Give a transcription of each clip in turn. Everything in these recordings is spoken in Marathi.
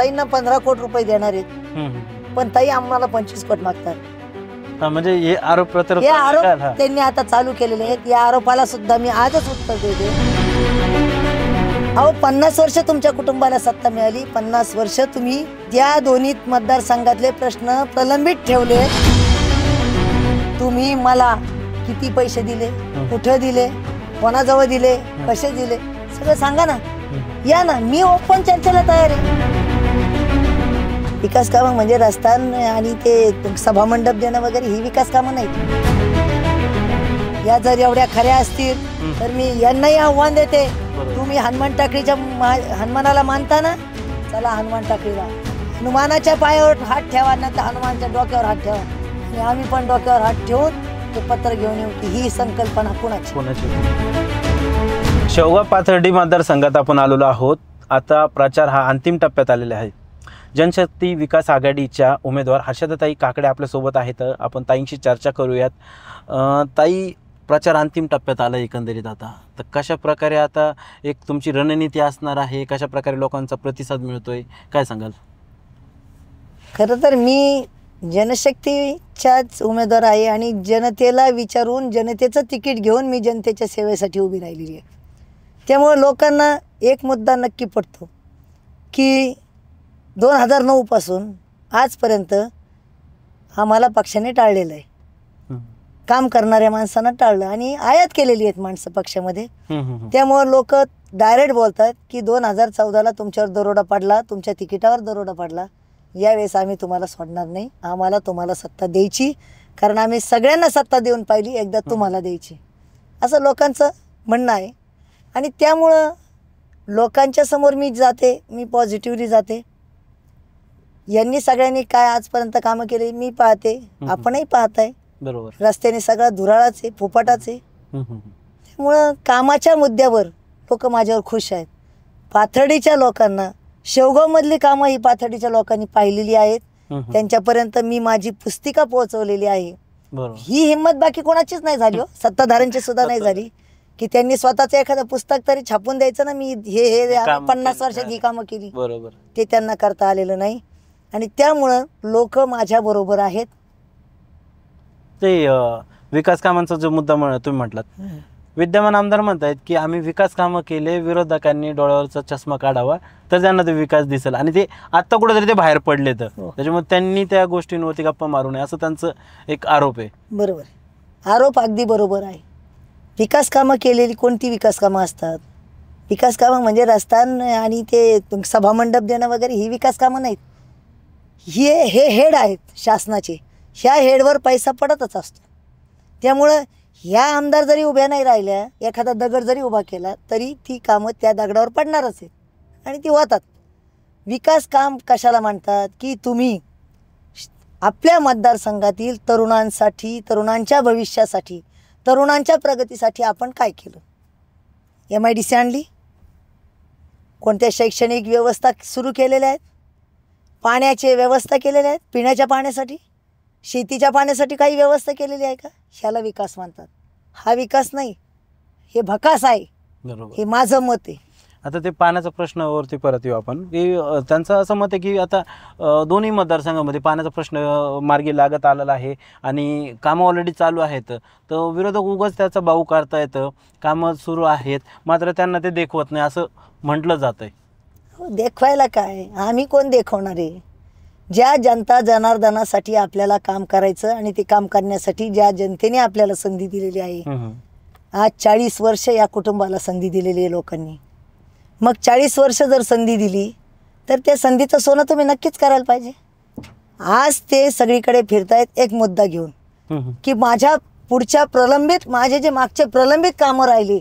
ताईंना पंधरा कोटी रुपये देणार आहेत पण ताई आम्हाला पंचवीस कोट मागतात म्हणजे हे आरोप हे आरोप त्यांनी आता चालू केलेले आहेत या आरोपाला सुद्धा मी आजच उत्तर देते अहो पन्नास वर्ष तुमच्या कुटुंबाला सत्ता मिळाली पन्नास वर्ष तुम्ही त्या दोन्ही मतदारसंघातले प्रश्न प्रलंबित ठेवले तुम्ही मला किती पैसे दिले कुठं दिले कोणाजवळ दिले कसे दिले सगळं सांगा ना या ना मी ओपन चर्चेला तयार आहे विकास कामं म्हणजे रस्ता आणि ते सभामंडप देणं वगैरे ही विकास कामं नाही या जर एवढ्या खऱ्या असतील तर मी यांनाही आव्हान देते तुम्ही हनुमान टाकळीच्या हनुमानाला मानता ना चला हनुमान टाकळीला हनुमानाच्या पायावर हात ठेवा ना तर हनुमानच्या डोक्यावर हात ठेवा आणि आम्ही पण डोक्यावर हात ठेवून ते पत्र घेऊन येऊ की ही संकल्पना कोणाची कोणाची शेवगा पाथर्डी मतदारसंघात आपण आलेलो आहोत आता प्रचार हा अंतिम टप्प्यात आलेला आहे जनशक्ती विकास आघाडीच्या उमेदवार हर्षदाताई काकडे आपल्यासोबत आहेत आपण ताईंशी चर्चा करूयात ताई प्रचार अंतिम टप्प्यात आला एकंदरीत आता तर कशा प्रकारे आता एक तुमची रणनीती असणार आहे कशा प्रकारे लोकांचा प्रतिसाद मिळतोय काय सांगाल खरं तर मी जनशक्तीच्याच उमेदवार आहे आणि जनतेला विचारून जनतेचं तिकीट घेऊन मी जनतेच्या सेवेसाठी उभी राहिलेली आहे त्यामुळं लोकांना एक मुद्दा नक्की पडतो की दोन हजार नऊपासून आजपर्यंत आम्हाला पक्षाने टाळलेलं आहे काम करणाऱ्या माणसांना टाळलं आणि आयात केलेली आहेत माणसं पक्षामध्ये त्यामुळे लोक डायरेक्ट बोलतात की दोन हजार चौदाला तुमच्यावर दरोडा पडला तुमच्या तिकिटावर दरोडा पडला यावेळेस आम्ही तुम्हाला सोडणार नाही आम्हाला तुम्हाला सत्ता द्यायची कारण आम्ही सगळ्यांना सत्ता देऊन पाहिली एकदा तुम्हाला द्यायची असं लोकांचं म्हणणं आहे आणि त्यामुळं लोकांच्या समोर मी जाते मी पॉझिटिव्हली जाते यांनी सगळ्यांनी काय आजपर्यंत कामं केली मी पाहते आपणही पाहताय बरोबर रस्त्याने सगळा धुराळाच आहे फुपाटाच आहे त्यामुळं कामाच्या मुद्द्यावर लोक माझ्यावर खुश आहेत पाथर्डीच्या लोकांना मधली कामं ही पाथर्डीच्या लोकांनी पाहिलेली आहेत त्यांच्यापर्यंत मी माझी पुस्तिका पोहोचवलेली आहे ही हिंमत बाकी कोणाचीच नाही झाली हो. सत्ताधाऱ्यांची सुद्धा नाही झाली की त्यांनी स्वतःच एखादं पुस्तक तरी छापून द्यायचं ना मी हे हे पन्नास वर्षात ही कामं केली बरोबर ते त्यांना करता आलेलं नाही आणि त्यामुळं लोक माझ्याबरोबर आहेत ते विकास कामांचा जो मुद्दा म्हण- तुम्ही म्हटलात विद्यमान आमदार म्हणतायत की आम्ही विकास कामं केले विरोधकांनी डोळ्यावरचा चष्मा काढावा तर त्यांना ते विकास दिसेल आणि ते आत्ता कुठेतरी ते बाहेर पडले तर हो. त्याच्यामुळे त्यांनी त्या गोष्टींवरती गप्पा मारू नये असं त्यांचं एक आरोप आहे बरोबर आरोप अगदी बरोबर आहे विकास कामं केलेली कोणती विकास कामं असतात विकास कामं म्हणजे रस्ता आणि ते सभामंडप देणं वगैरे ही विकास कामं नाहीत हे हे हेड आहेत शासनाचे ह्या हेडवर पैसा पडतच असतो त्यामुळं ह्या आमदार जरी उभ्या नाही राहिल्या एखादा दगड जरी उभा केला तरी ती कामं त्या दगडावर पडणारच आहेत आणि ती होतात विकास काम कशाला मांडतात की तुम्ही आपल्या मतदारसंघातील तरुणांसाठी तरुणांच्या भविष्यासाठी तरुणांच्या प्रगतीसाठी आपण काय केलं एम आय डी सी आणली कोणत्या शैक्षणिक व्यवस्था सुरू केलेल्या आहेत पाण्याचे व्यवस्था केलेल्या आहेत पिण्याच्या पाण्यासाठी शेतीच्या पाण्यासाठी काही व्यवस्था केलेली आहे का ह्याला विकास मानतात हा विकास नाही हे भकास आहे बरोबर हे माझं मत आहे आता ते पाण्याचा प्रश्न वरती परत येऊ आपण की त्यांचं असं मत आहे की आता दोन्ही मतदारसंघामध्ये पाण्याचा प्रश्न मार्गी लागत आलेला आहे आणि कामं ऑलरेडी चालू आहेत तर विरोधक उगाच त्याचा भाऊ काढता येतं कामं सुरू आहेत मात्र त्यांना ते देखवत नाही असं म्हटलं जात आहे देखवायला काय आम्ही कोण देखवणारे ज्या जनता जनार्दनासाठी आपल्याला काम करायचं आणि ते काम करण्यासाठी ज्या जनतेने आपल्याला संधी दिलेली आहे आज चाळीस वर्ष या कुटुंबाला संधी दिलेली आहे लोकांनी मग चाळीस वर्ष जर संधी दिली तर त्या संधीचं सोनं तुम्ही नक्कीच करायला पाहिजे आज ते सगळीकडे फिरतायत एक मुद्दा घेऊन की माझ्या पुढच्या प्रलंबित माझे जे मागचे प्रलंबित कामं राहिले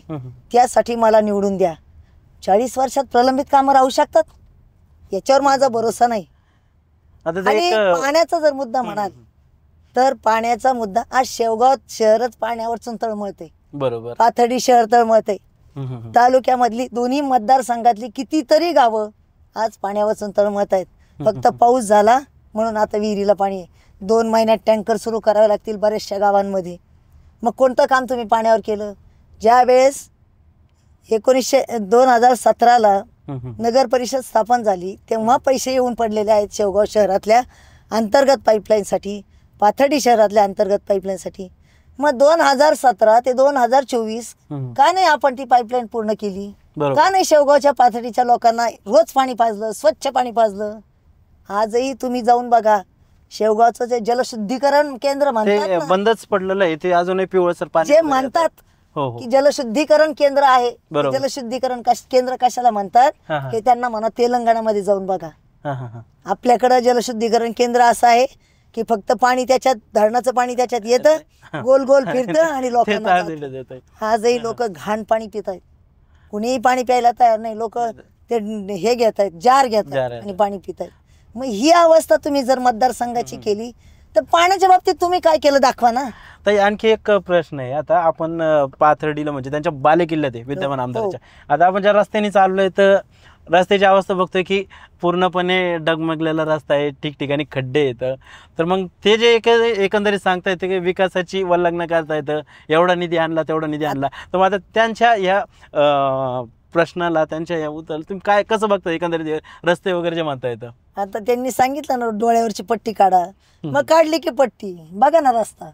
त्यासाठी मला निवडून द्या चाळीस वर्षात प्रलंबित कामं राहू शकतात याच्यावर माझा भरोसा नाही आणि पाण्याचा जर मुद्दा म्हणाल तर पाण्याचा मुद्दा आज शेवगाव शहरच पाण्यावर तळमळते बरोबर पाथर्डी शहर तळमळते तालुक्यामधली दोन्ही मतदारसंघातली कितीतरी गावं आज पाण्यावर तळमळत आहेत फक्त पाऊस झाला म्हणून आता विहिरीला पाणी आहे दोन महिन्यात टँकर सुरू करावे लागतील बऱ्याचशा गावांमध्ये मग कोणतं काम तुम्ही पाण्यावर केलं ज्या वेळेस एकोणीसशे दोन हजार सतराला नगर परिषद स्थापन झाली तेव्हा पैसे येऊन पडलेले आहेत शेवगाव शहरातल्या अंतर्गत पाईपलाईनसाठी पाथर्डी शहरातल्या अंतर्गत पाईपलाईनसाठी मग दोन हजार सतरा ते दोन हजार चोवीस का नाही आपण ती पाईपलाईन पूर्ण केली का नाही शेवगावच्या पाथर्डीच्या लोकांना रोज पाणी पाजलं स्वच्छ पाणी पाजलं आजही तुम्ही जाऊन बघा शेवगावचं जे जलशुद्धीकरण केंद्र म्हणतात बंदच पडलेलं आहे ते अजूनही पिवळसर पाणी जे म्हणतात हो, हो. की जलशुद्धीकरण केंद्र आहे जलशुद्धीकरण केंद्र कशाला म्हणतात हे त्यांना म्हणा तेलंगणामध्ये जाऊन बघा आपल्याकडे आपल्याकडं जलशुद्धीकरण केंद्र असं आहे की फक्त पाणी त्याच्यात धरणाचं पाणी त्याच्यात येतं गोल गोल फिरतं आणि लोकांना आजही लोक घाण पाणी पित आहेत कुणीही पाणी प्यायला तयार नाही लोक ते हे घेत आहेत जार घेत आणि पाणी पित आहेत मग ही अवस्था तुम्ही जर मतदारसंघाची केली तर पाण्याच्या बाबतीत तुम्ही काय केलं दाखवा ना तर आणखी एक प्रश्न आहे आता आपण पाथर्डीला म्हणजे त्यांच्या बालेकिल्ल्यात आहे विद्यमान हो. आमदारच्या आता आपण ज्या रस्त्याने चाललोय तर रस्त्याची अवस्था बघतोय की पूर्णपणे डगमगलेला रस्ता आहे ठिकठिकाणी खड्डे येतं तर मग ते जे एक एकंदरीत सांगता येते की विकासाची वल्लग्न करता येतं एवढा निधी आणला तेवढा निधी आणला तर मग आता त्यांच्या ह्या प्रश्नाला त्यांच्या या उतर तुम्ही काय कसं बघता एकंदरीत रस्ते वगैरे जे म्हणता येतं आता त्यांनी सांगितलं ना डोळ्यावरची पट्टी काढा मग काढली की पट्टी बघा ना रस्ता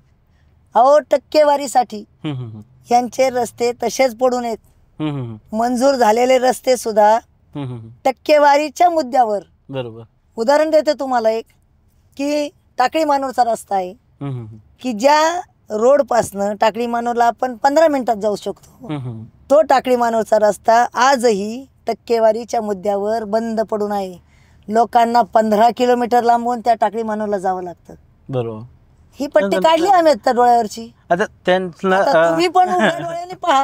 अहो टक्केवारीसाठी यांचे रस्ते तसेच पडून येत मंजूर झालेले रस्ते सुद्धा टक्केवारीच्या मुद्द्यावर बरोबर उदाहरण देते तुम्हाला एक की टाकळी मानूरचा रस्ता आहे की ज्या रोड पासन टाकळी मानूरला आपण पंधरा मिनिटात जाऊ शकतो तो टाकळी मानवचा रस्ता आजही टक्केवारीच्या मुद्द्यावर बंद पडून आहे लोकांना पंधरा किलोमीटर लांबून त्या टाकळी मानवला जावं लागतं बरोबर ही पट्टी काढली आम्ही आता डोळ्यावरची आता त्यांना तुम्ही पण डोळ्याने पहा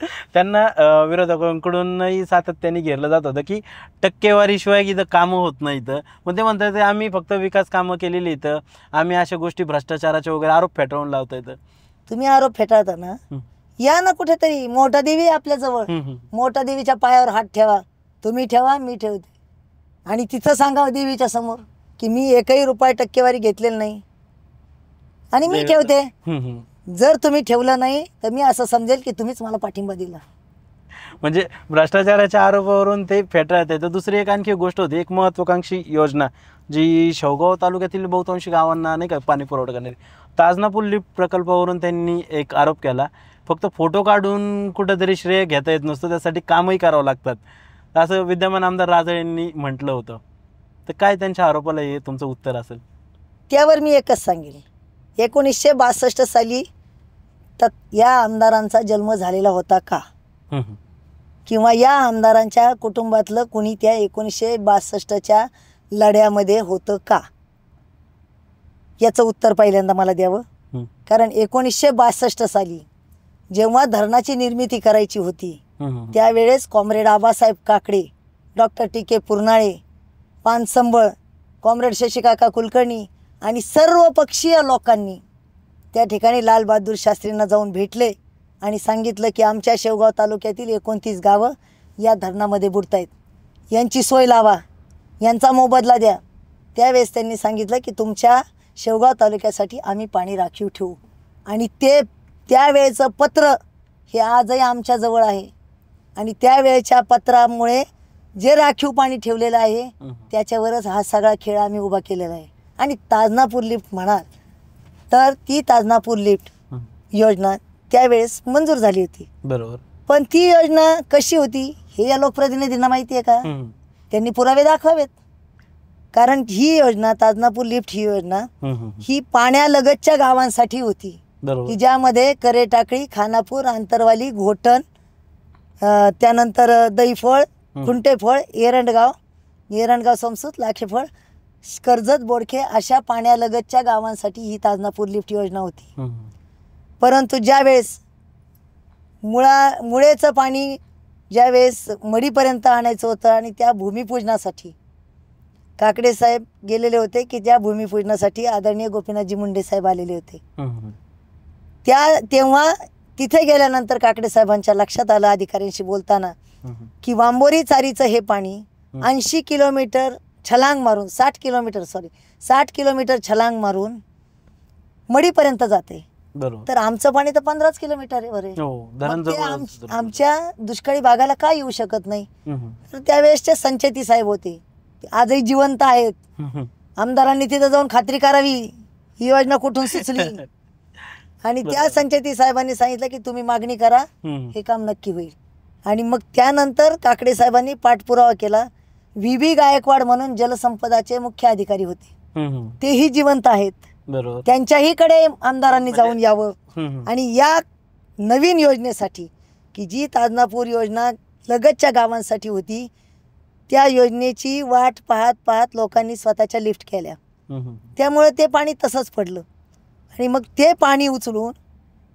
त्यांना विरोधकांकडूनही सातत्याने घेरलं जात होतं की टक्केवारीशिवाय इथं काम होत नाही इथं मग ते म्हणतात आम्ही फक्त विकास कामं केलेली इथं आम्ही अशा गोष्टी भ्रष्टाचाराच्या वगैरे आरोप फेटाळून लावता येतं तुम्ही आरोप फेटाळता ना या ना कुठेतरी मोठा देवी आपल्या जवळ मोठा देवीच्या पायावर हात ठेवा तुम्ही ठेवा मी ठेवते आणि तिथं सांगा देवीच्या समोर की मी एकही रुपये टक्केवारी घेतलेली नाही आणि मी ठेवते जर तुम्ही ठेवलं नाही तर मी असं समजेल की तुम्हीच मला पाठिंबा दिला म्हणजे भ्रष्टाचाराच्या आरोपावरून ते फेटाळत आहे तर दुसरी एक आणखी गोष्ट होती एक महत्वाकांक्षी योजना जी शेवगाव तालुक्यातील बहुतांशी गावांना नाही का पाणी पुरवठा करणारी ताजनापूर लिफ्ट प्रकल्पावरून त्यांनी एक आरोप केला फक्त फोटो काढून कुठंतरी श्रेय घेता येत नसतं त्यासाठी कामही करावं लागतात असं विद्यमान आमदार राजळ यांनी म्हटलं होतं तर काय त्यांच्या आरोपाला हे तुमचं उत्तर असेल त्यावर मी एकच सांगेन एकोणीसशे बासष्ट साली तत् या आमदारांचा जन्म झालेला होता का किंवा या आमदारांच्या कुटुंबातलं कुणी त्या एकोणीसशे बासष्टच्या लढ्यामध्ये होतं का याचं उत्तर पहिल्यांदा मला द्यावं कारण एकोणीसशे बासष्ट साली जेव्हा धरणाची निर्मिती करायची होती त्यावेळेस comrade Abasaheb Kakade doctor T K Puranale Pansambal comrade Shashikaka Kulkarni आणि सर्व पक्षीय लोकांनी त्या ठिकाणी लालबहादूर शास्त्रींना जाऊन भेटले आणि सांगितलं की आमच्या शेवगाव तालुक्यातील एकोणतीस गावं या धरणामध्ये बुडतायत यांची सोय लावा यांचा मोबदला द्या त्यावेळेस त्यांनी सांगितलं की तुमच्या शेवगाव तालुक्यासाठी आम्ही पाणी राखीव ठेवू आणि ते त्यावेळेचं पत्र हे आजही आमच्याजवळ आहे आणि त्यावेळेच्या पत्रामुळे जे राखीव पाणी ठेवलेलं आहे त्याच्यावरच हा सगळा खेळ आम्ही उभा केलेला आहे आणि ताजनापूर लिफ्ट म्हणाल तर ती ताजनापूर लिफ्ट योजना त्यावेळेस मंजूर झाली होती बरोबर पण ती योजना कशी होती हे या लोकप्रतिनिधींना माहिती आहे का त्यांनी पुरावे दाखवावेत कारण ही योजना ताजनापूर लिफ्ट ही योजना ही पाण्यालगतच्या गावांसाठी होती ज्यामध्ये करे टाकळी खानापूर आंतरवाली घोटण त्यानंतर दहीफळ खुंटेफळ एरंडगाव एरंडगाव समसूत लाखेफळ कर्जत बोडखे अशा पाण्यालगतच्या गावांसाठी ही ताजनापूर लिफ्ट योजना होती परंतु ज्यावेळेस मुळा मुळेचं पाणी वेळेस मडीपर्यंत आणायचं होतं आणि त्या भूमिपूजनासाठी काकडे साहेब गेलेले होते की त्या भूमिपूजनासाठी आदरणीय गोपीनाथजी मुंडे साहेब आलेले होते त्या तेव्हा तिथे गेल्यानंतर काकडे साहेबांच्या लक्षात आलं अधिकाऱ्यांशी बोलताना की वांबोरी चारीचं हे पाणी ऐंशी किलोमीटर छलांग मारून साठ किलोमीटर सॉरी साठ किलोमीटर छलांग मारून मडीपर्यंत जाते तर आमचं पाणी तर पंधराच किलोमीटर आहे हो, आमच्या दुष्काळी भागाला काय येऊ शकत नाही तर त्यावेळेसचे संचेती साहेब होते आजही जिवंत आहेत आमदारांनी तिथे जाऊन खात्री करावी ही योजना कुठून सुचली आणि त्या संचेती साहेबांनी सांगितलं की तुम्ही मागणी करा हे काम नक्की होईल आणि मग त्यानंतर काकडे साहेबांनी पाठपुरावा केला व्ही गायकवाड म्हणून जलसंपदाचे मुख्य अधिकारी होते तेही जिवंत आहेत त्यांच्याही कडे आमदारांनी म्हणजे जाऊन यावं आणि या नवीन योजनेसाठी की जी ताजनापूर योजना लगतच्या गावांसाठी होती त्या योजनेची वाट पाहत पाहत लोकांनी स्वतःच्या लिफ्ट केल्या त्यामुळे ते पाणी तसंच पडलं आणि मग ते पाणी उचलून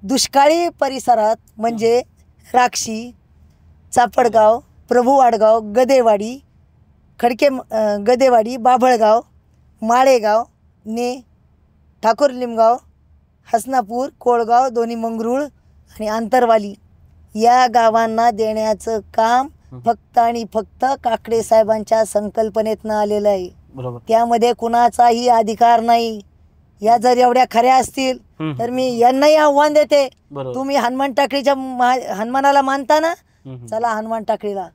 दुष्काळी परिसरात म्हणजे राक्षी चापडगाव प्रभुवाडगाव गदेवाडी खडके गदेवाडी बाभळगाव माळेगाव ने ठाकूर लिमगाव हसनापूर कोळगाव दोन्ही मंगरूळ आणि आंतरवाली या गावांना देण्याचं काम फक्त आणि फक्त काकडे साहेबांच्या संकल्पनेतनं आलेलं आहे त्यामध्ये कुणाचाही अधिकार नाही या जर एवढ्या खऱ्या असतील तर मी यांनाही आव्हान देते तुम्ही हनुमान टाकळीच्या हनुमानाला मानता ना चला हनुमान टाकळीला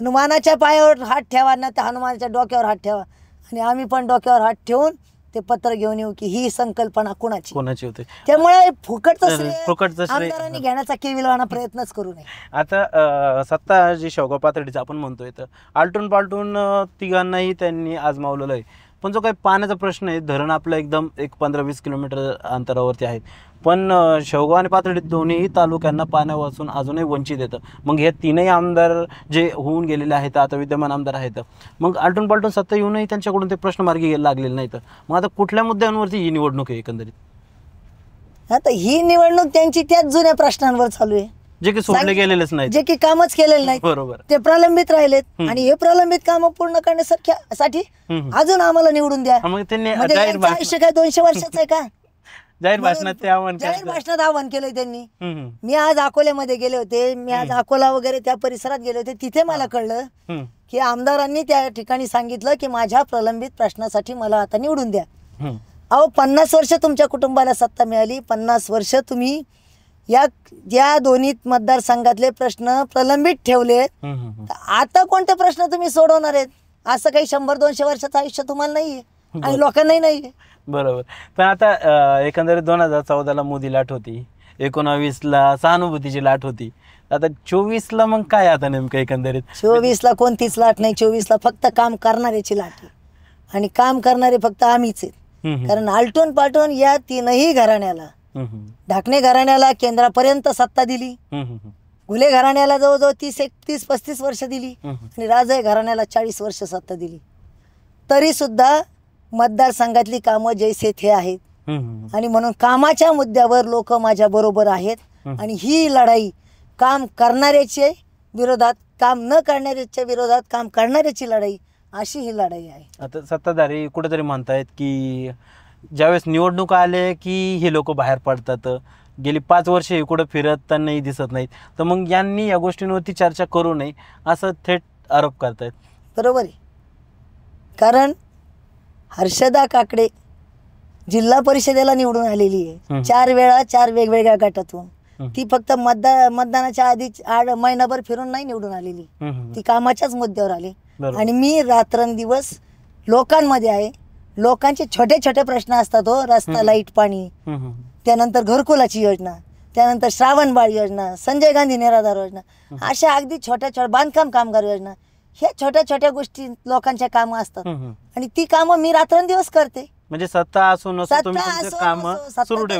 हनुमानाच्या पायावर हात ठेवा ना तर हनुमानाच्या डोक्यावर हात ठेवा आणि आम्ही पण डोक्यावर हात ठेवून ते पत्र घेऊन येऊ की ही संकल्पना कोणाची कोणाची होते त्यामुळे फुकट फुकट आमदारांनी घेण्याचा केविलवाना प्रयत्नच करू नये आता सत्ता जी शोगा पातळीचा आपण म्हणतोय तर आलटून पालटून तिघांनाही त्यांनी आजमावलेलं आहे पण जो काही पाण्याचा प्रश्न आहे धरण आपलं एकदम एक पंधरा वीस किलोमीटर अंतरावरती आहे पण शेवगाव आणि पाथर्डी दोन्हीही तालुक्यांना पाण्यापासून अजूनही वंचित येतं मग हे तीनही आमदार जे होऊन गेलेले आहेत आता विद्यमान आमदार आहेत मग आलटून पालटून सत्ता येऊनही त्यांच्याकडून ते प्रश्न मार्गी लागलेले नाहीत मग आता कुठल्या मुद्द्यांवरती ही निवडणूक आहे एकंदरीत आता ही निवडणूक त्यांची त्याच जुन्या प्रश्नांवर चालू आहे जे की सोडले गेलेलेच नाही जे की कामच केलेले नाही बरोबर ते प्रलंबित राहिलेत आणि हे प्रलंबित काम पूर्ण करण्यासाठी अजून आम्हाला निवडून द्या मग त्यांनी म्हणजे आयुष्य काय दोनशे वर्षाचं आहे का जाहीर भाषणात ते आव्हान जाहीर भाषणात आव्हान केलंय त्यांनी मी आज अकोल्यामध्ये गेले होते मी आज अकोला वगैरे त्या परिसरात गेले होते तिथे मला कळलं की आमदारांनी त्या ठिकाणी सांगितलं की माझ्या प्रलंबित प्रश्नासाठी मला आता निवडून द्या अहो पन्नास वर्ष तुमच्या कुटुंबाला सत्ता मिळाली पन्नास वर्ष तुम्ही या या दोन्ही मतदारसंघातले प्रश्न प्रलंबित ठेवले आता कोणते प्रश्न तुम्ही सोडवणार आहेत असं काही शंभर दोनशे वर्षाचं आयुष्य तुम्हाला नाहीये आणि लोकांनाही नाहीये बरोबर पण आता एकंदरीत दोन हजार चौदाला मोदी लाट होती ला सहानुभूतीची लाट होती आता ला मग काय आता नेमकं एकंदरीत चोवीसला कोणतीच लाट नाही ला फक्त काम करणाऱ्याची लाट आणि काम करणारे फक्त आम्हीच कारण आलटून पालटून या तीनही घराण्याला ढाकणे घराण्याला केंद्रापर्यंत सत्ता दिली गुले घराण्याला जवळजवळ तीस एक तीस पस्तीस वर्ष दिली आणि राजे घराण्याला चाळीस वर्ष सत्ता दिली तरी सुद्धा मतदारसंघातली कामं जैसे थे आहेत आणि म्हणून कामाच्या मुद्द्यावर लोक माझ्या बरोबर आहेत आणि ही लढाई काम करणाऱ्याचे विरोधात काम न करणाऱ्याच्या विरोधात काम करणाऱ्याची लढाई अशी ही लढाई आहे आता सत्ताधारी कुठेतरी म्हणतायत की ज्यावेळेस निवडणूक आले की हे लोक बाहेर पडतात गेली पाच वर्षे इकडं त्यांनाही दिसत नाहीत तर मग यांनी या गोष्टींवरती चर्चा करू नये असं थेट आरोप करतायत बरोबर आहे कारण हर्षदा काकडे जिल्हा परिषदेला निवडून आलेली आहे चार वेळा चार वेगवेगळ्या गटातून ती फक्त मतदा मतदानाच्या आधी आठ महिनाभर फिरून नाही निवडून आलेली ती कामाच्याच मुद्द्यावर आली आणि मी रात्रंदिवस लोकांमध्ये आहे लोकांचे छोटे छोटे प्रश्न असतात हो रस्ता लाईट पाणी त्यानंतर घरकुलाची योजना त्यानंतर श्रावण बाळ योजना संजय गांधी निराधार योजना अशा अगदी छोट्या छोट्या बांधकाम कामगार योजना ह्या छोट्या छोट्या गोष्टी लोकांच्या कामं असतात आणि ती कामं मी रात्रंदिवस करते म्हणजे सत्ता असून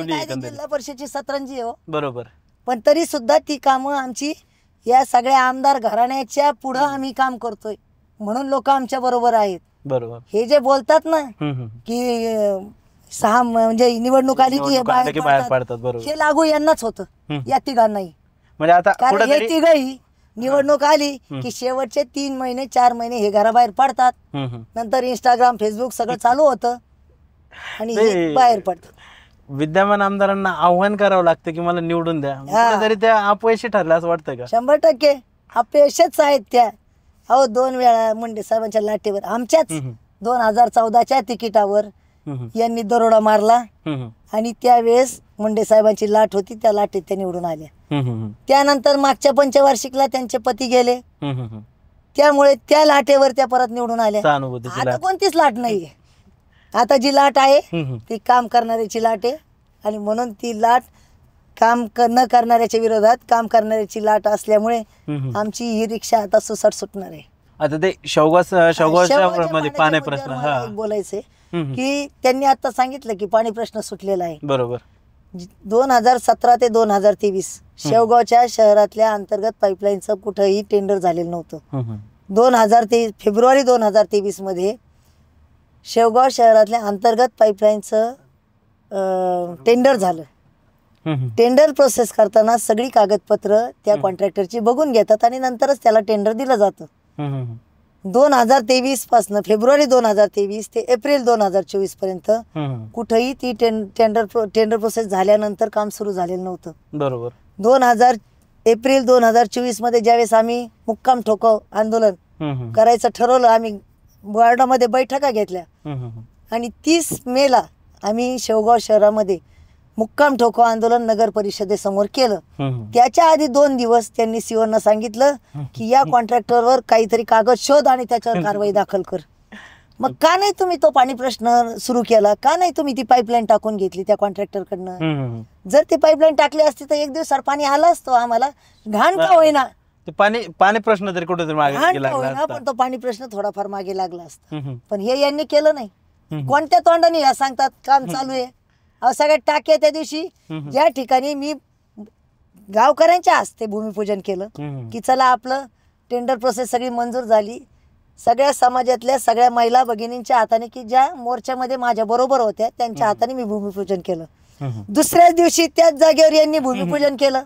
जिल्हा परिषदची सतरंजी हो बरोबर पण तरी सुद्धा ती कामं आमची या सगळ्या आमदार घराण्याच्या पुढं आम्ही काम करतोय म्हणून लोक आमच्या बरोबर आहेत बरोबर हे जे बोलतात ना की सहा म्हणजे निवडणूक आली की बाहेर हे लागू यांनाच होत या तिघांनाही म्हणजे आता हे तिघही निवडणूक आली की शेवटचे तीन महिने चार महिने हे घराबाहेर पडतात नंतर इंस्टाग्राम फेसबुक सगळं चालू होतं आणि हे बाहेर पडतात विद्यमान आमदारांना आव्हान करावं लागतं की मला निवडून द्या हा. त्या अपयशी ठरल्या असं वाटतं का शंभर टक्के अपयशच आहेत त्या अहो दोन वेळा मुंडे साहेबांच्या लाटेवर आमच्याच दोन हजार चौदाच्या तिकिटावर यांनी दरोडा मारला आणि त्यावेळेस मुंडे साहेबांची लाट होती त्या लाटेत त्या निवडून आल्या त्यानंतर मागच्या पंचवार्षिकला त्यांचे पती गेले त्यामुळे त्या लाटेवर त्या परत निवडून आल्या आता कोणतीच लाट नाही आता जी लाट आहे ती काम करणाऱ्याची लाट आहे आणि म्हणून ती लाट काम न करणाऱ्याच्या विरोधात काम करणाऱ्याची लाट असल्यामुळे आमची ही रिक्षा आता सुसाट सुटणार आहे आता ते पाणी प्रश्न बोलायचे की त्यांनी आता सांगितलं की पाणी प्रश्न सुटलेला आहे बरोबर दोन हजार सतरा ते दोन हजार तेवीस शेवगावच्या शहरातल्या अंतर्गत पाईपलाईनचं कुठंही टेंडर झालेलं नव्हतं दोन हजार तेवीस फेब्रुवारी दोन हजार तेवीस मध्ये शेवगाव शहरातल्या अंतर्गत पाईपलाईनचं टेंडर झालं टेंडर प्रोसेस करताना सगळी कागदपत्र त्या कॉन्ट्रॅक्टरची बघून घेतात आणि नंतरच त्याला टेंडर दिलं जातं दोन हजार तेवीस पासन फेब्रुवारी दोन हजार तेवीस ते एप्रिल दोन हजार चोवीस पर्यंत कुठेही ती टेंडर टेंडर प्रोसेस झाल्यानंतर काम सुरू झालेलं नव्हतं बरोबर दोन हजार एप्रिल दोन हजार चोवीस मध्ये ज्यावेळेस आम्ही मुक्काम ठोक आंदोलन करायचं ठरवलं आम्ही वॉर्डामध्ये बैठका घेतल्या आणि तीस मेला आम्ही शेवगाव शहरामध्ये मुक्काम ठोको आंदोलन नगर परिषदेसमोर केलं त्याच्या आधी दोन दिवस त्यांनी सीओना सांगितलं की या कॉन्ट्रॅक्टरवर काहीतरी कागद शोध आणि त्याच्यावर कारवाई दाखल कर मग का नाही तुम्ही तो पाणी प्रश्न सुरू केला का नाही तुम्ही ती पाईपलाईन टाकून घेतली त्या कॉन्ट्रॅक्टरकडनं जर ती पाईपलाईन टाकली असती तर एक दिवसावर पाणी आला असतो आम्हाला घाण का होईना पाणी पाणी प्रश्न तरी कुठेतरी होईना पण तो पाणी प्रश्न थोडाफार मागे लागला असता पण हे यांनी केलं नाही कोणत्या तोंडाने या सांगतात काम चालू आहे अहो सगळ्यात टाके त्या दिवशी ज्या ठिकाणी मी गावकऱ्यांच्या हस्ते भूमिपूजन केलं की चला आपलं टेंडर प्रोसेस सगळी मंजूर झाली सगळ्या समाजातल्या सगळ्या महिला भगिनींच्या हाताने की ज्या मोर्चामध्ये माझ्या बरोबर होत्या त्यांच्या हाताने मी भूमिपूजन केलं दुसऱ्या दिवशी त्याच जागेवर यांनी भूमिपूजन केलं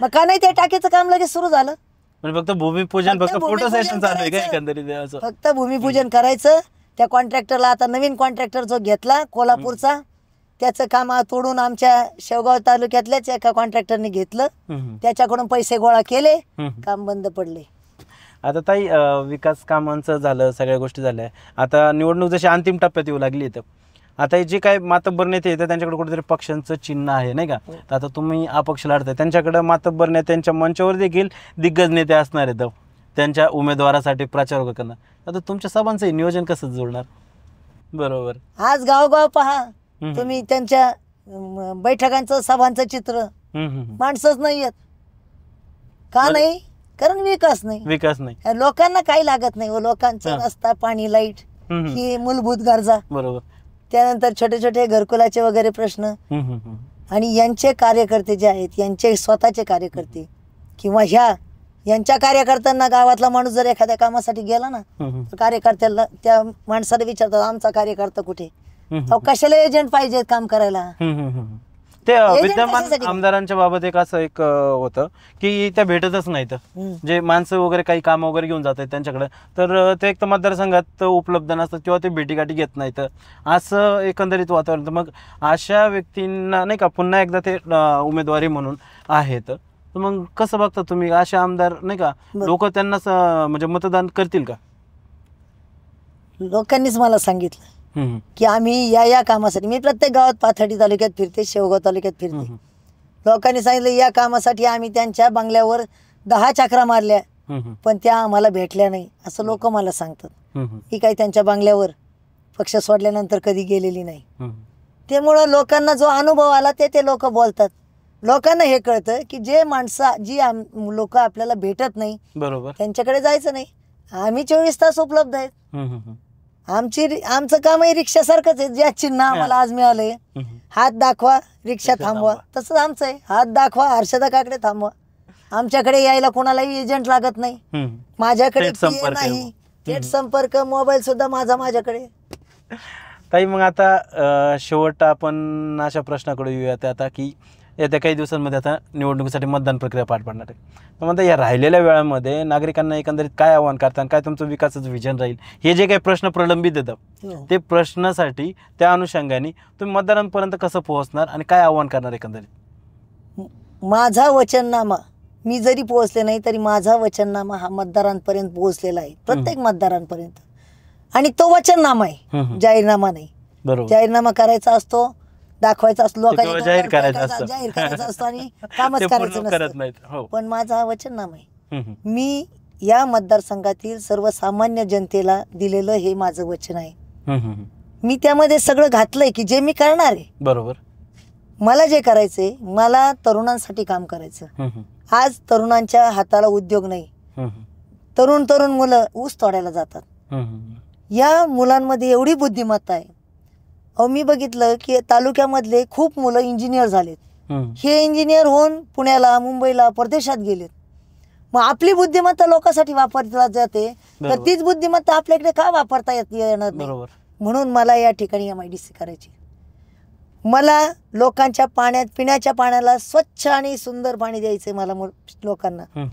मग का नाही त्या टाकीचं काम लगेच सुरू झालं म्हणजे फक्त भूमिपूजन फक्त फोटो सेशन फक्त भूमिपूजन करायचं त्या कॉन्ट्रॅक्टरला आता नवीन कॉन्ट्रॅक्टर जो घेतला कोल्हापूरचा त्याचं काम तोडून आमच्या शेवगाव तालुक्यातल्याच एका कॉन्ट्रॅक्टरने घेतलं त्याच्याकडून पैसे गोळा केले काम बंद पडले आता ताई विकास कामांचं झालं सगळ्या गोष्टी झाल्या आता निवडणूक जशी अंतिम टप्प्यात येऊ लागली इथं आता जे काय मातब्बर नेते येतात त्यांच्याकडे कुठेतरी पक्षांचं चिन्ह आहे नाही का हो. तर आता तुम्ही अपक्ष लढताय त्यांच्याकडे मातब्बर त्यांच्या मंचावर देखील दिग्गज नेते असणार आहेत हो. त्यांच्या उमेदवारासाठी प्रचार करणार आता तुमच्या सभांचं नियोजन कसं जुळणार बरोबर आज गावगाव पहा तुम्ही त्यांच्या बैठकांचं सभांचं चित्र माणसंच नाही आहेत का नाही कारण विकास नाही विकास नाही लोकांना काही लागत नाही व हो. लोकांचं रस्ता पाणी लाईट ही मूलभूत गरजा बरोबर त्यानंतर छोटे छोटे घरकुलाचे वगैरे प्रश्न आणि यांचे कार्यकर्ते जे आहेत यांचे स्वतःचे कार्यकर्ते किंवा ह्या यांच्या कार्यकर्त्यांना गावातला माणूस जर एखाद्या कामासाठी गेला ना तर कार्यकर्त्याला त्या माणसाला विचारतात आमचा कार्यकर्ता कुठे कशाला एजंट पाहिजेत काम करायला ते विद्यमान आमदारांच्या बाबत एक असं एक होत होतं की त्या भेटतच नाहीत जे माणसं वगैरे काही काम वगैरे घेऊन जातात त्यांच्याकडे तर ते एक तर मतदारसंघात उपलब्ध नसतात किंवा ते भेटीगाठी घेत नाहीत असं एकंदरीत वातावरण मग अशा व्यक्तींना नाही का पुन्हा एकदा ते उमेदवारी म्हणून आहेत तर मग कसं बघता तुम्ही असे आमदार नाही का लोक त्यांना म्हणजे मतदान करतील का लोकांनीच मला सांगितलं की आम्ही या या कामासाठी मी प्रत्येक गावात पाथर्डी तालुक्यात फिरते शेवगाव तालुक्यात फिरते लोकांनी सांगितलं या कामासाठी आम्ही त्यांच्या बंगल्यावर दहा चाकरा मारल्या पण त्या आम्हाला भेटल्या नाही असं लोक मला सांगतात की काही त्यांच्या बंगल्यावर पक्ष सोडल्यानंतर कधी गेलेली नाही त्यामुळं लोकांना जो अनुभव आला ते ते लोक बोलतात लोकांना हे कळतं की जे माणसं जी लोक आपल्याला भेटत नाही बरोबर त्यांच्याकडे जायचं नाही आम्ही चोवीस तास उपलब्ध आहेत आमची काम आहे रिक्षा रिक्षासारखंच आहे ज्या चिन्ह आम्हाला आज मिळालंय हात दाखवा रिक्षा थांबवा तसंच आमचं आहे हात दाखवा हर्षदा काकडे थांबवा आमच्याकडे यायला कोणालाही एजंट लागत नाही माझ्याकडे नाही थेट संपर्क मोबाईल सुद्धा माझा माझ्याकडे ताई मग आता शेवट आपण अशा प्रश्नाकडे येऊयात आता की येत्या काही दिवसांमध्ये आता निवडणुकीसाठी मतदान प्रक्रिया पार पडणार आहे तर म्हणता या राहिलेल्या वेळामध्ये नागरिकांना एकंदरीत काय आव्हान करतात काय तुमचं विकासाचं विजन राहील हे जे काही प्रश्न प्रलंबित येतात हो. ते प्रश्नासाठी त्या अनुषंगाने तुम्ही मतदारांपर्यंत कसं पोहोचणार आणि काय आव्हान करणार एकंदरीत माझा वचननामा मी जरी पोहोचले नाही तरी माझा वचननामा हा मतदारांपर्यंत पोहोचलेला आहे प्रत्येक मतदारांपर्यंत आणि तो वचननामा आहे जाहीरनामा नाही जाहीरनामा करायचा असतो दाखवायचा असतो लोकांना जाहीर करायचा आणि कामच करायचं हो. पण माझा नाम आहे मी या मतदारसंघातील सर्वसामान्य जनतेला दिलेलं हे माझं वचन आहे मी त्यामध्ये सगळं घातलंय की जे मी करणार आहे बरोबर मला जे करायचंय मला तरुणांसाठी काम करायचं आज तरुणांच्या हाताला उद्योग नाही तरुण तरुण मुलं ऊस तोडायला जातात या मुलांमध्ये एवढी बुद्धिमत्ता आहे मी बघितलं की तालुक्यामधले खूप मुलं इंजिनियर झालेत हे इंजिनियर होऊन पुण्याला मुंबईला परदेशात गेलेत मग आपली बुद्धिमत्ता लोकांसाठी वापरली जाते तर तीच बुद्धिमत्ता आपल्याकडे का वापरता येत येणार म्हणून मला या ठिकाणी एम आय डी सी करायची मला लोकांच्या पाण्यात पिण्याच्या पाण्याला स्वच्छ आणि सुंदर पाणी द्यायचं मला लोकांना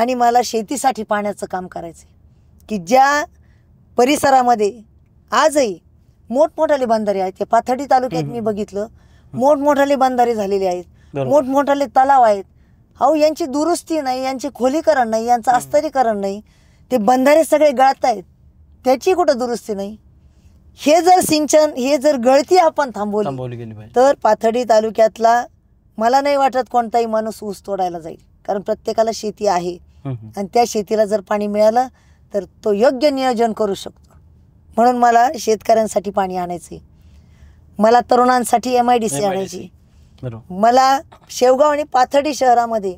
आणि मला शेतीसाठी पाण्याचं काम करायचंय की ज्या परिसरामध्ये आजही मोठमोठाले बंधारे आहेत पाथडी तालुक्यात मी बघितलं मोठमोठाले बंधारे झालेले आहेत मोठमोठाले तलाव आहेत अहो यांची दुरुस्ती नाही यांची खोलीकरण नाही यांचं अस्तरीकरण नाही ते बंधारे सगळे गळत आहेत त्याची कुठं दुरुस्ती नाही हे जर सिंचन हे जर गळती आपण थांबवली तर पाथडी तालुक्यातला मला नाही वाटत कोणताही माणूस ऊस तोडायला जाईल कारण प्रत्येकाला शेती आहे आणि त्या शेतीला जर पाणी मिळालं तर तो योग्य नियोजन करू शकतो म्हणून मला शेतकऱ्यांसाठी पाणी आणायचे मला तरुणांसाठी एम आय डी सी आणायची मला शेवगाव आणि पाथर्डी शहरामध्ये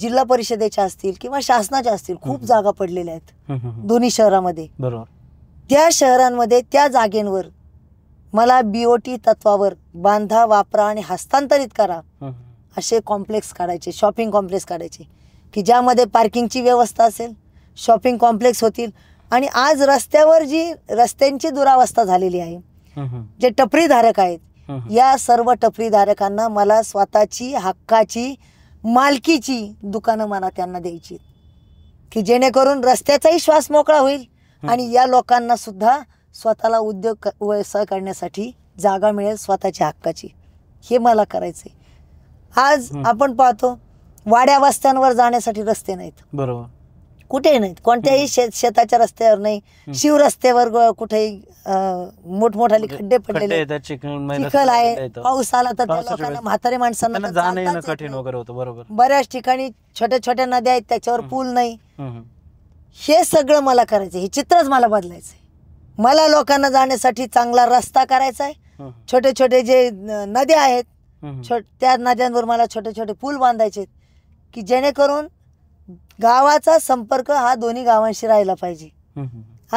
जिल्हा परिषदेच्या असतील किंवा शासनाच्या असतील खूप जागा पडलेल्या आहेत दोन्ही शहरामध्ये बरोबर त्या शहरांमध्ये त्या जागेंवर मला बीओटी तत्वावर बांधा वापरा आणि हस्तांतरित करा असे कॉम्प्लेक्स काढायचे शॉपिंग कॉम्प्लेक्स काढायचे की ज्यामध्ये पार्किंगची व्यवस्था असेल शॉपिंग कॉम्प्लेक्स होतील आणि आज रस्त्यावर जी रस्त्यांची दुरावस्था झालेली आहे जे टपरीधारक आहेत या सर्व टपरीधारकांना मला स्वतःची हक्काची मालकीची दुकानं मला त्यांना द्यायची की जेणेकरून रस्त्याचाही श्वास मोकळा होईल आणि या लोकांना सुद्धा स्वतःला उद्योग व्यवसाय करण्यासाठी जागा मिळेल स्वतःच्या हक्काची हे मला करायचंय आज आपण पाहतो वाड्या वस्त्यांवर जाण्यासाठी रस्ते नाहीत बरोबर कुठेही नाहीत कोणत्याही शेत शेताच्या रस्त्यावर नाही शिव रस्त्यावर कुठेही मोठमोठाले खड्डे पडलेले चिखल आहे पाऊस आला तर त्या लोकांना म्हातारे माणसांना बऱ्याच ठिकाणी छोट्या छोट्या नद्या आहेत त्याच्यावर पूल नाही हे सगळं मला करायचं हे चित्रच मला बदलायचंय मला लोकांना जाण्यासाठी चांगला रस्ता करायचा आहे छोटे छोटे जे नद्या आहेत त्या नद्यांवर मला छोटे छोटे पूल बांधायचे की जेणेकरून गावाचा संपर्क हा दोन्ही गावांशी राहिला पाहिजे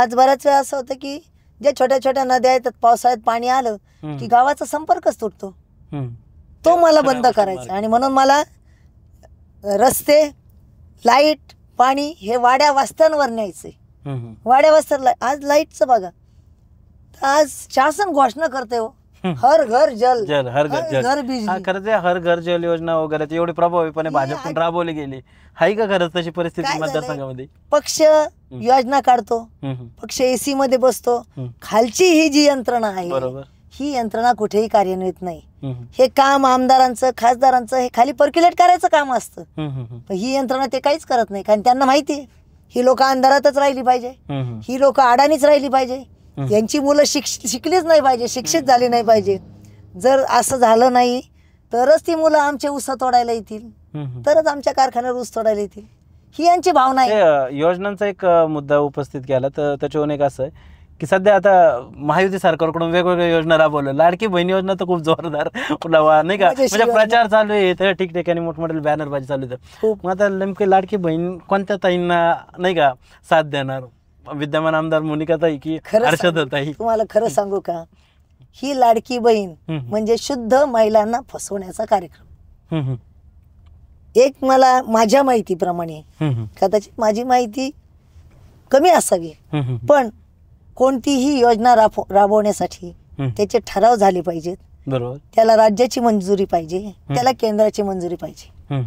आज बऱ्याच वेळा असं होतं की ज्या छोट्या छोट्या नद्या आहेत पावसाळ्यात पाणी आलं की गावाचा संपर्कच तुटतो तो मला बंद करायचा आणि म्हणून मला रस्ते लाईट पाणी हे वाड्या वास्त्यांवर न्यायचे वाड्या वास्त्याला आज लाईटचं बघा आज शासन घोषणा करते हो हर घर जल जल हर घर जल घर खरंच हर घर जल योजना वगैरे एवढी प्रभावीपणे भाजपकडून राबवली गेली हाय का खरंच तशी परिस्थिती मतदारसंघामध्ये पक्ष योजना काढतो पक्ष एसी मध्ये बसतो खालची ही जी यंत्रणा आहे बरोबर ही यंत्रणा कुठेही कार्यान्वित नाही हे काम आमदारांचं खासदारांचं हे खाली पर्क्युलेट करायचं काम असतं ही यंत्रणा ते काहीच करत नाही कारण त्यांना माहिती ही लोक अंधारातच राहिली पाहिजे ही लोक अडाणीच राहिली पाहिजे यांची मुलं शिक शिकलीच नाही पाहिजे शिक्षित झाली नाही पाहिजे जर असं झालं नाही तरच ती मुलं आमच्या ऊस तोडायला येतील तरच आमच्या कारखान्यावर ऊस तोडायला येतील ही यांची भावना आहे योजनांचा एक मुद्दा उपस्थित केला तर त्याच्यावरून एक असं आहे की सध्या आता महायुती सरकारकडून वेगवेगळ्या योजना राबवलं लाडकी बहीण योजना तर खूप जोरदार नाही का म्हणजे, म्हणजे प्रचार चालू आहे तर ठिकठिकाणी मोठमोठे बॅनरबाजी चालू आहे मग आता नेमकी लाडकी बहीण कोणत्या ताईंना नाही का साथ देणार विद्यमान आमदार मोनिकाताई की हर्षदताई तुम्हाला खरं सांगू का ही लाडकी बहीण म्हणजे शुद्ध महिलांना फसवण्याचा कार्यक्रम एक मला माझ्या माहितीप्रमाणे कदाचित माझी माहिती कमी असावी पण कोणतीही योजना राबवण्यासाठी त्याचे ठराव झाले पाहिजेत बरोबर त्याला राज्याची मंजुरी पाहिजे त्याला केंद्राची मंजुरी पाहिजे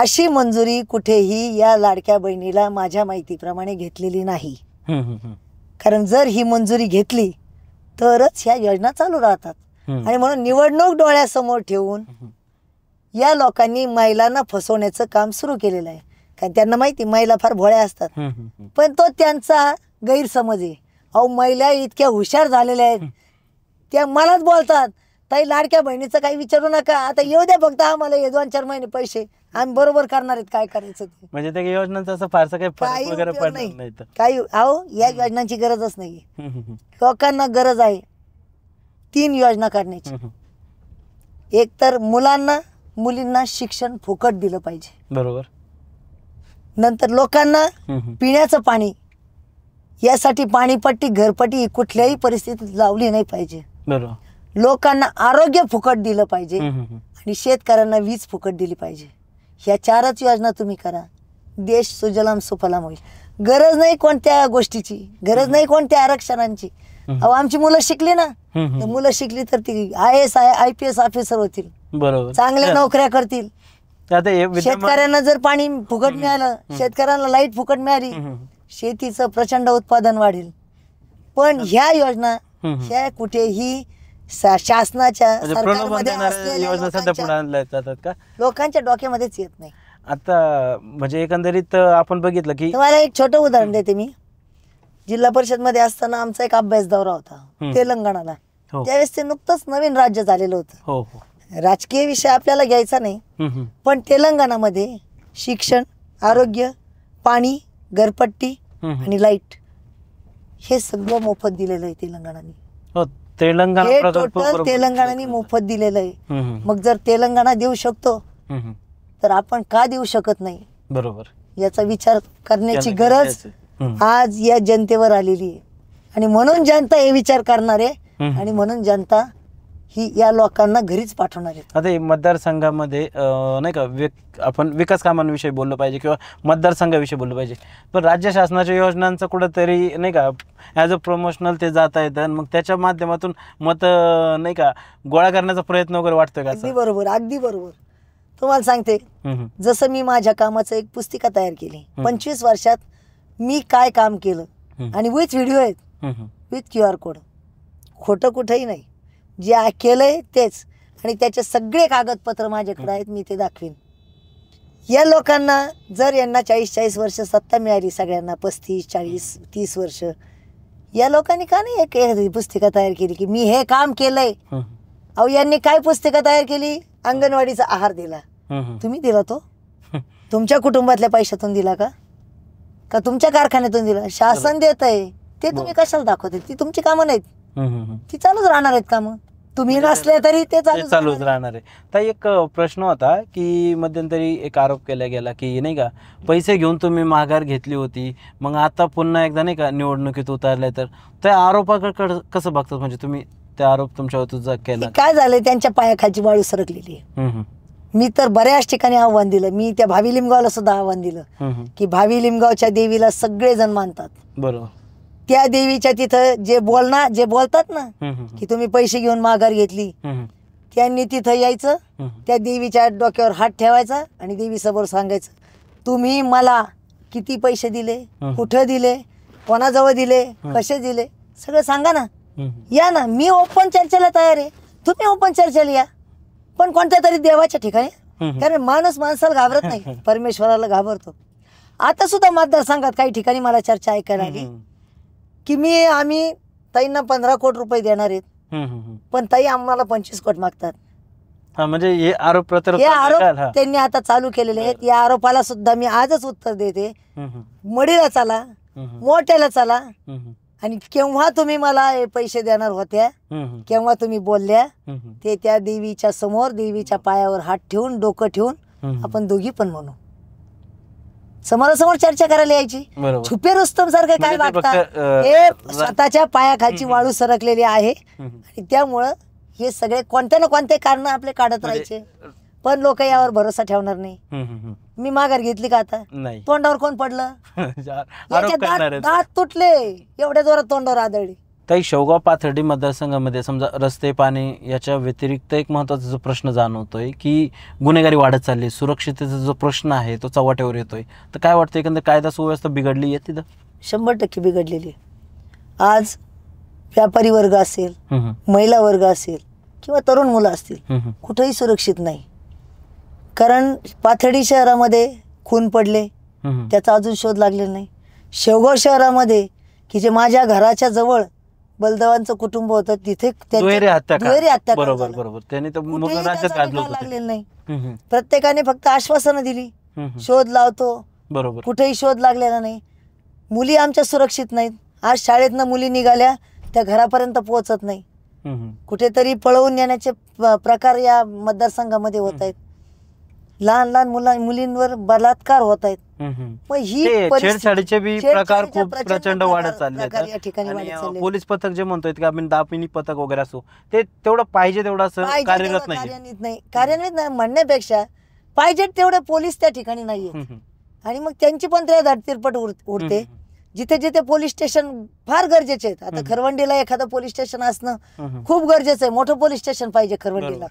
अशी मंजुरी कुठेही या लाडक्या बहिणीला माझ्या माहितीप्रमाणे घेतलेली नाही कारण जर ही मंजुरी घेतली तरच ह्या योजना चालू राहतात आणि म्हणून निवडणूक डोळ्यासमोर ठेवून या लोकांनी महिलांना फसवण्याचं काम सुरू केलेलं आहे कारण त्यांना माहिती महिला फार भोळ्या असतात पण तो त्यांचा गैरसमज आहे अहो महिला इतक्या हुशार झालेल्या आहेत त्या मलाच बोलतात ताई लाडक्या बहिणीचं काही विचारू नका आता येऊ द्या फक्त आम्हाला हे दोन चार महिने पैसे आणि बरोबर करणार आहेत काय करायचं ते म्हणजे त्या योजनांचं असं फारसं काही काही फरक या योजनांची गरजच नाही लोकांना गरज आहे तीन योजना काढण्याची एक तर मुलांना मुलींना शिक्षण फुकट दिलं पाहिजे बरोबर नंतर लोकांना पिण्याचं पाणी यासाठी पाणीपट्टी घरपट्टी कुठल्याही परिस्थितीत लावली नाही पाहिजे बरोबर लोकांना आरोग्य फुकट दिलं पाहिजे आणि शेतकऱ्यांना वीज फुकट दिली पाहिजे ह्या चारच योजना तुम्ही करा देश सुजलाम सुफलाम होईल गरज नाही कोणत्या गोष्टीची गरज नाही कोणत्या आरक्षणांची अहो आमची मुलं शिकली ना तर मुलं शिकली तर ती I S I I P S officer होतील बरोबर चांगल्या नोकऱ्या करतील शेतकऱ्यांना जर पाणी फुकट मिळालं शेतकऱ्यांना लाईट फुकट मिळाली शेतीचं प्रचंड उत्पादन वाढेल पण ह्या योजना ह्या कुठेही शासनाच्या म्हणजे लोकांच्या- डोक्यामध्येच येत नाही आता म्हणजे एकंदरीत आपण बघितलं की तुम्हाला एक छोटं उदाहरण देते मी जिल्हा परिषद मध्ये असताना आमचा एक अभ्यास दौरा होता तेलंगणाला हो. त्यावेळेस ते नुकतंच नवीन राज्य झालेलं होतं हो, हो. राजकीय विषय आपल्याला घ्यायचा नाही पण तेलंगणामध्ये शिक्षण आरोग्य पाणी घरपट्टी आणि लाईट हे सगळं मोफत दिलेलं आहे तेलंगणाने हो तेलंगणा टोटल तेलंगणाने मोफत दिलेलं आहे मग जर तेलंगणा देऊ शकतो तर आपण का देऊ शकत नाही बरोबर याचा विचार करण्याची गरज आज या जनतेवर आलेली आहे आणि म्हणून जनता हे विचार करणार आहे आणि म्हणून जनता ही या लोकांना घरीच पाठवणार आहेत आता मतदारसंघामध्ये नाही का विक आपण विकास कामांविषयी बोललो पाहिजे किंवा मतदारसंघाविषयी बोललो पाहिजे पण राज्य शासनाच्या योजनांचं कुठंतरी नाही का ॲज अ प्रमोशनल ते जाता येतं आणि मग त्याच्या माध्यमातून मत नाही का गोळा करण्याचा प्रयत्न वगैरे वाटतोय का अगदी बरोबर अगदी बरोबर तुम्हाला सांगते जसं मी माझ्या कामाचं एक पुस्तिका तयार केली पंचवीस वर्षात मी काय काम केलं आणि विथ व्हिडिओ आहेत विथ क्यू आर कोड खोटं कुठंही नाही जे केलं आहे तेच आणि त्याचे सगळे कागदपत्र माझ्याकडे आहेत मी ते दाखवीन या लोकांना जर यांना चाळीस चाळीस वर्ष सत्ता मिळाली सगळ्यांना पस्तीस चाळीस तीस वर्ष या लोकांनी का नाही एक पुस्तिका तयार केली की मी हे काम केलंय अहो यांनी काय पुस्तिका तयार केली अंगणवाडीचा आहार दिला तुम्ही दिला तो तुमच्या कुटुंबातल्या पैशातून दिला का का तुमच्या कारखान्यातून दिला शासन देत आहे ते तुम्ही कशाला दाखवते ती तुमची कामं नाहीत ती चालूच राहणार आहेत का मग तुम्ही म्हणजे नसले तरी ते चालूच राहणार आहे तर एक प्रश्न होता की मध्यंतरी एक आरोप केला गेला की नाही का पैसे घेऊन तुम्ही माघार घेतली होती मग आता पुन्हा एकदा नाही का निवडणुकीत उतरले तर त्या आरोपाकडे कसं बघतात म्हणजे तुम्ही त्या आरोप तुमच्यावर केला काय झालं त्यांच्या पायाखालची वाळू सरकलेली मी तर बऱ्याच ठिकाणी आव्हान दिलं मी त्या भावी लिमगावला सुद्धा आव्हान दिलं की भावी लिमगावच्या देवीला सगळेजण मानतात बरोबर त्या देवीच्या तिथं जे बोलना जे बोलतात ना की तुम्ही पैसे घेऊन माघार घेतली त्यांनी तिथं यायचं त्या देवीच्या डोक्यावर हात ठेवायचा आणि देवी समोर सांगायचं तुम्ही मला किती पैसे दिले कुठं दिले कोणाजवळ दिले कसे दिले सगळं सांगा ना या ना मी ओपन चर्चेला तयार आहे तुम्ही ओपन चर्चेला या पण कोणत्या तरी देवाच्या ठिकाणी कारण माणूस माणसाला घाबरत नाही परमेश्वराला घाबरतो आता सुद्धा सांगत काही ठिकाणी मला चर्चा ऐकायला आली की मी आम्ही ताईंना पंधरा कोट रुपये देणार आहेत पण ताई आम्हाला पंचवीस कोट मागतात म्हणजे हे आरोप आरोप त्यांनी आता चालू केलेले आहेत या आरोपाला सुद्धा मी आजच उत्तर देते मडीला चाला मोठ्याला चाला आणि केव्हा तुम्ही मला पैसे देणार होत्या केव्हा तुम्ही बोलल्या ते त्या देवीच्या समोर देवीच्या पायावर हात ठेवून डोकं ठेवून आपण दोघी पण म्हणू समोरासमोर चर्चा करायला यायची छुपे रुस्तम सारखं काय म्हणजे वाटतं हे स्वतःच्या पायाखालची वाळू सरकलेली आहे आणि त्यामुळं हे सगळे कोणते ना कोणते कारण आपले काढत म्हणजे राहायचे पण लोक यावर भरोसा ठेवणार नाही मी माघार घेतली का आता तोंडावर कोण पडलं दात दात तुटले एवढ्या जोरात तोंडावर आदळले काही शेवगाव पाथर्डी मतदारसंघामध्ये समजा रस्ते पाणी याच्या व्यतिरिक्त एक महत्त्वाचा जो प्रश्न जाणवतोय की गुन्हेगारी वाढत चालली सुरक्षितेचा जो प्रश्न आहे तो चव्हाट्यावर येतोय तर काय वाटतं एकंदर कायदा सुव्यवस्था बिघडली आहे तिथं शंभर टक्के बिघडलेली आहे आज व्यापारी वर्ग असेल महिला वर्ग असेल किंवा तरुण मुलं असतील कुठेही सुरक्षित नाही कारण पाथर्डी शहरामध्ये खून पडले त्याचा अजून शोध लागलेला नाही शेवगाव शहरामध्ये की जे माझ्या घराच्या जवळ बलदेवांचं कुटुंब होतं तिथे बरोबर बरोबर नाही प्रत्येकाने फक्त आश्वासन दिली शोध लावतो बरोबर कुठेही शोध लागलेला नाही मुली आमच्या सुरक्षित नाहीत आज शाळेतनं मुली निघाल्या त्या घरापर्यंत पोहोचत नाही कुठेतरी पळवून नेण्याचे प्रकार या मतदारसंघामध्ये होत आहेत लहान लहान मुला मुलींवर बलात्कार होत आहेत मग ही प्रकार खूप प्रचंड वाढत चालले पोलीस पथक जे म्हणतोय की आपण दापिनी पथक वगैरे असो ते तेवढं पाहिजे तेवढं कार्यरत नाही कार्यान्वित नाही म्हणण्यापेक्षा पाहिजे तेवढे पोलीस त्या ठिकाणी नाहीये आणि मग त्यांची पण त्या धडतीरपट उरते जिथे जिथे पोलीस स्टेशन फार गरजेचे आहेत आता खरवंडीला एखादं पोलीस स्टेशन असणं खूप गरजेचं आहे मोठं पोलीस स्टेशन पाहिजे खरवंडीला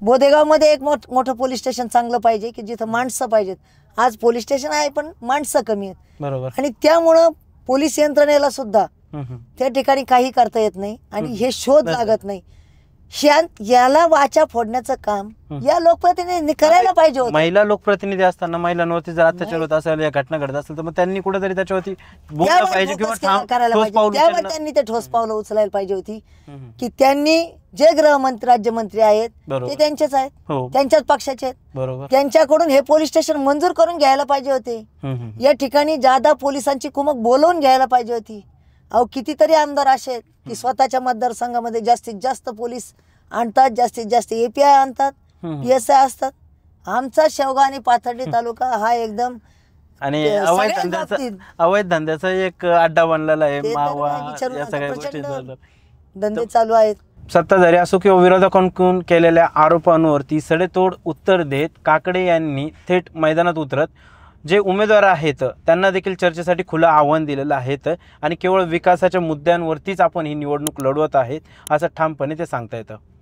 बोदेगावमध्ये एक मोठ- मोठं पोलीस स्टेशन चांगलं पाहिजे की जिथं माणसं पाहिजेत आज पोलीस स्टेशन आहे पण माणसं कमी आहेत बरोबर आणि त्यामुळं पोलीस यंत्रणेला सुद्धा त्या ठिकाणी काही करता येत नाही आणि हे शोध लागत नाही शांत याला वाचा फोडण्याचं काम या लोकप्रतिनिधी करायला पाहिजे महिला लोकप्रतिनिधी असताना महिलांवरती जर अत्याचार होत असेल या घटना घडत असेल तर मग त्यांनी कुठेतरी त्याच्यावरती पाहिजे त्यावर त्यांनी ते ठोस पावलं उचलायला पाहिजे होती की त्यांनी जे गृहमंत्री राज्यमंत्री आहेत ते त्यांचेच आहेत हो. त्यांच्याच पक्षाचे आहेत बरोबर त्यांच्याकडून हे पोलीस स्टेशन मंजूर करून घ्यायला पाहिजे होते या ठिकाणी जादा पोलिसांची कुमक बोलवून घ्यायला पाहिजे होती अहो कितीतरी आमदार असे की स्वतःच्या मतदारसंघामध्ये जास्तीत जास्त पोलीस आणतात जास्तीत जास्त एपीआय आणतात एस आय असतात आमचा शेवगा आणि पाथर्डी तालुका हा एकदम आणि अवैध धंद्याचा अवैध धंद्याचा एक अड्डा बनलेला आहे धंदे चालू आहेत सत्ताधारी असो किंवा विरोधकांकडून केलेल्या आरोपांवरती सडेतोड उत्तर देत काकडे यांनी थेट मैदानात उतरत जे उमेदवार आहेत त्यांना देखील चर्चेसाठी खुलं आव्हान दिलेलं आहेत आणि केवळ विकासाच्या मुद्द्यांवरतीच आपण ही निवडणूक लढवत आहेत असं ठामपणे ते सांगता येतं